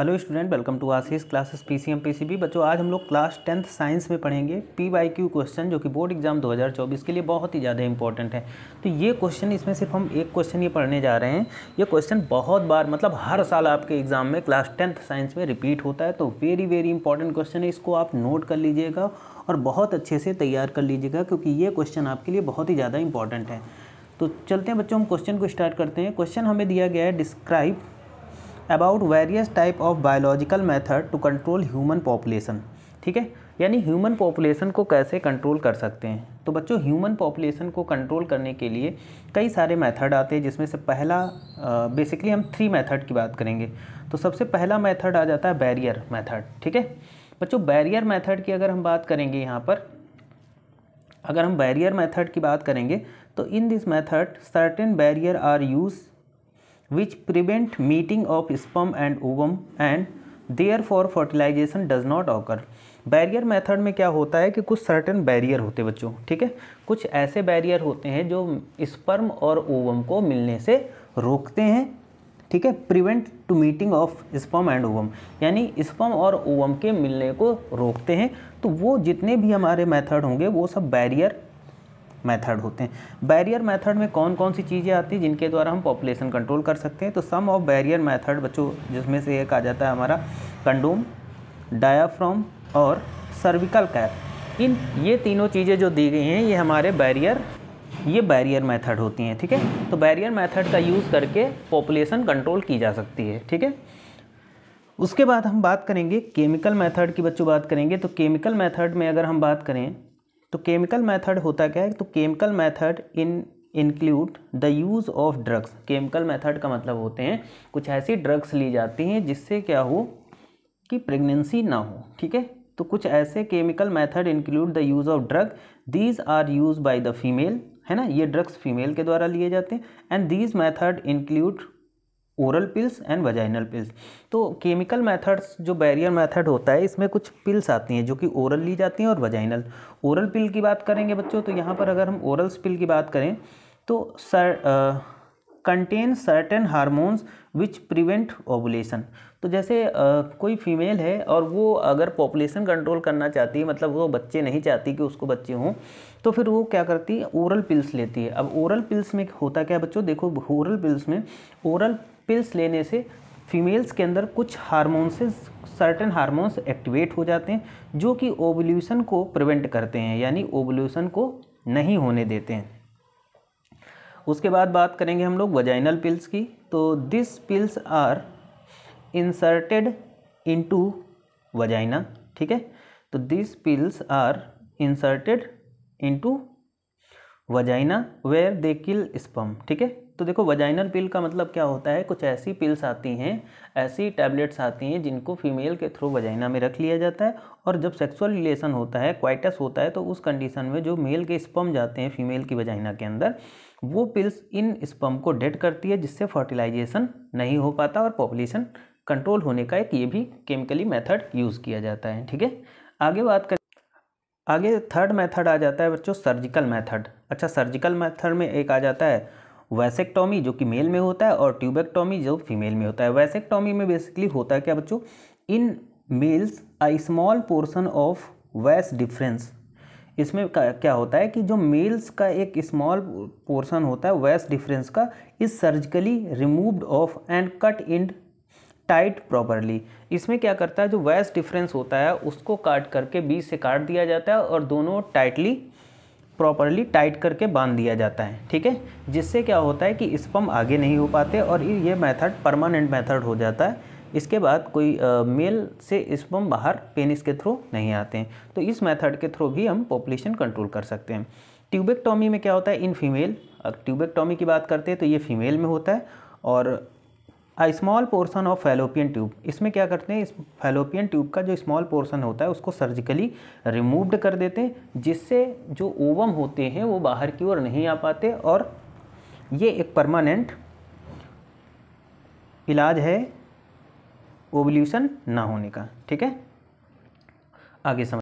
hello student welcome to Ashish classes PCM PCB बच्चों आज हम लोग क्लास टेंथ साइंस में पढ़ेंगे पी वाई क्यू क्वेश्चन जो कि बोर्ड एग्जाम 2024 के लिए बहुत ही ज़्यादा इंपॉर्टेंट है तो ये क्वेश्चन इसमें सिर्फ हम एक क्वेश्चन ये पढ़ने जा रहे हैं ये क्वेश्चन बहुत बार मतलब हर साल आपके एग्जाम में क्लास टेंथ साइंस में रिपीट होता है तो वेरी वेरी इंपॉर्टेंट क्वेश्चन है इसको आप नोट कर लीजिएगा और बहुत अच्छे से तैयार कर लीजिएगा क्योंकि ये क्वेश्चन आपके लिए बहुत ही ज़्यादा इंपॉर्टेंट है तो चलते हैं बच्चों हम क्वेश्चन को स्टार्ट करते हैं क्वेश्चन हमें दिया गया है describe about various type of biological method to control human population ठीक है यानी ह्यूमन पॉपुलेशन को कैसे कंट्रोल कर सकते हैं तो बच्चों ह्यूमन पॉपुलेशन को कंट्रोल करने के लिए कई सारे मेथड आते हैं जिसमें से पहला बेसिकली हम थ्री मेथड की बात करेंगे तो सबसे पहला मेथड आ जाता है बैरियर मेथड ठीक है बच्चों बैरियर मेथड की अगर हम बात करेंगे यहाँ पर अगर हम बैरियर मेथड की बात करेंगे तो in this method certain barrier are use which prevent meeting of sperm and ovum and therefore fertilisation does not occur barrier method में क्या होता है कि कुछ सर्टन बैरियर होते बच्चों ठीक है कुछ ऐसे बैरियर होते हैं जो स्पर्म और ओवम को मिलने से रोकते हैं ठीक है prevent to meeting of sperm and ovum यानी स्पर्म और ओवम के मिलने को रोकते हैं तो वो जितने भी हमारे मेथड होंगे वो सब बैरियर मेथड होते हैं बैरियर मेथड में कौन कौन सी चीज़ें आती हैं जिनके द्वारा हम पॉपुलेशन कंट्रोल कर सकते हैं तो सम ऑफ बैरियर मेथड बच्चों जिसमें से एक आ जाता है हमारा कंडोम डायाफ्राम और सर्विकल कैप इन ये तीनों चीज़ें जो दी गई हैं ये हमारे बैरियर ये बैरियर मेथड होती हैं ठीक है तो बैरियर मेथड का यूज़ करके पॉपुलेशन कंट्रोल की जा सकती है ठीक है उसके बाद हम बात करेंगे केमिकल मेथड की बच्चों बात करेंगे तो केमिकल मेथड में अगर हम बात करें तो केमिकल मेथड होता क्या है तो chemical method in include the use of drugs chemical method का मतलब होते हैं कुछ ऐसी ड्रग्स ली जाती हैं जिससे क्या हो कि प्रेगनेंसी ना हो ठीक है तो कुछ ऐसे chemical method include the use of drug these are use by the female है ना ये ड्रग्स फीमेल के द्वारा लिए जाते हैं and these method include oral pills and vaginal pills तो केमिकल मेथड्स जो बैरियर मेथड होता है इसमें कुछ पिल्स आती हैं जो कि ओरल ली जाती हैं और वजाइनल ओरल पिल की बात करेंगे बच्चों तो यहाँ पर अगर हम ओरल पिल की बात करें तो सर contain certain hormones which prevent ovulation तो जैसे आ, कोई फीमेल है और वो अगर पॉपुलेशन कंट्रोल करना चाहती है मतलब वो बच्चे नहीं चाहती कि उसको बच्चे हों तो फिर वो क्या करती है ओरल पिल्स लेती है अब ओरल पिल्स में होता क्या है बच्चों देखो ओरल पिल्स में ओरल पिल्स लेने से फीमेल्स के अंदर कुछ हारमोन्स सर्टन हारमोन्स एक्टिवेट हो जाते हैं जो कि ओवल्यूशन को प्रिवेंट करते हैं यानी ओवल्यूशन को नहीं होने देते हैं उसके बाद बात करेंगे हम लोग वजाइनल पिल्स की तो this pills are inserted into vagina ठीक है तो this pills are inserted into vagina where they kill sperm ठीक है तो देखो वजाइनल पिल का मतलब क्या होता है कुछ ऐसी पिल्स आती हैं ऐसी टैबलेट्स आती हैं जिनको फीमेल के थ्रू वजाइना में रख लिया जाता है और जब सेक्सुअल रिलेशन होता है क्वाइटस होता है तो उस कंडीशन में जो मेल के स्पम जाते हैं फीमेल की वजाइना के अंदर वो पिल्स इन स्पम को डेड करती है जिससे फर्टिलाइजेशन नहीं हो पाता और पॉपुलेशन कंट्रोल होने का एक ये भी केमिकली मेथड यूज़ किया जाता है ठीक है आगे बात करें आगे थर्ड मेथड आ जाता है बच्चों सर्जिकल मेथड अच्छा सर्जिकल मेथड में एक आ जाता है वैसेक्टॉमी जो कि मेल में होता है और ट्यूबेक्टॉमी जो फीमेल में होता है वैसेक्टॉमी में बेसिकली होता है क्या बच्चों in males a small portion of vas deferens इसमें क्या होता है कि जो मेल्स का एक स्मॉल पोर्सन होता है वैस डिफरेंस का is surgically removed off and cut and tied properly इसमें क्या करता है जो वैस डिफरेंस होता है उसको काट करके बीच से काट दिया जाता है और दोनों टाइटली प्रॉपरली टाइट करके बांध दिया जाता है ठीक है जिससे क्या होता है कि स्पम आगे नहीं हो पाते और ये मेथड परमानेंट मेथड हो जाता है इसके बाद कोई आ, मेल से स्पम बाहर पेनिस के थ्रू नहीं आते हैं तो इस मेथड के थ्रू भी हम पॉपुलेशन कंट्रोल कर सकते हैं ट्यूबेक्टॉमी में क्या होता है इन फीमेल ट्यूबेक्टॉमी की बात करते हैं तो ये फीमेल में होता है और small portion of fallopian tube इसमें क्या करते हैं इस फैलोपियन ट्यूब का जो स्मॉल पोर्सन होता है उसको सर्जिकली रिमूव्ड कर देते हैं जिससे जो ओवम होते हैं वो बाहर की ओर नहीं आ पाते और ये एक परमानेंट इलाज है ओवल्यूशन ना होने का ठीक है आगे समझ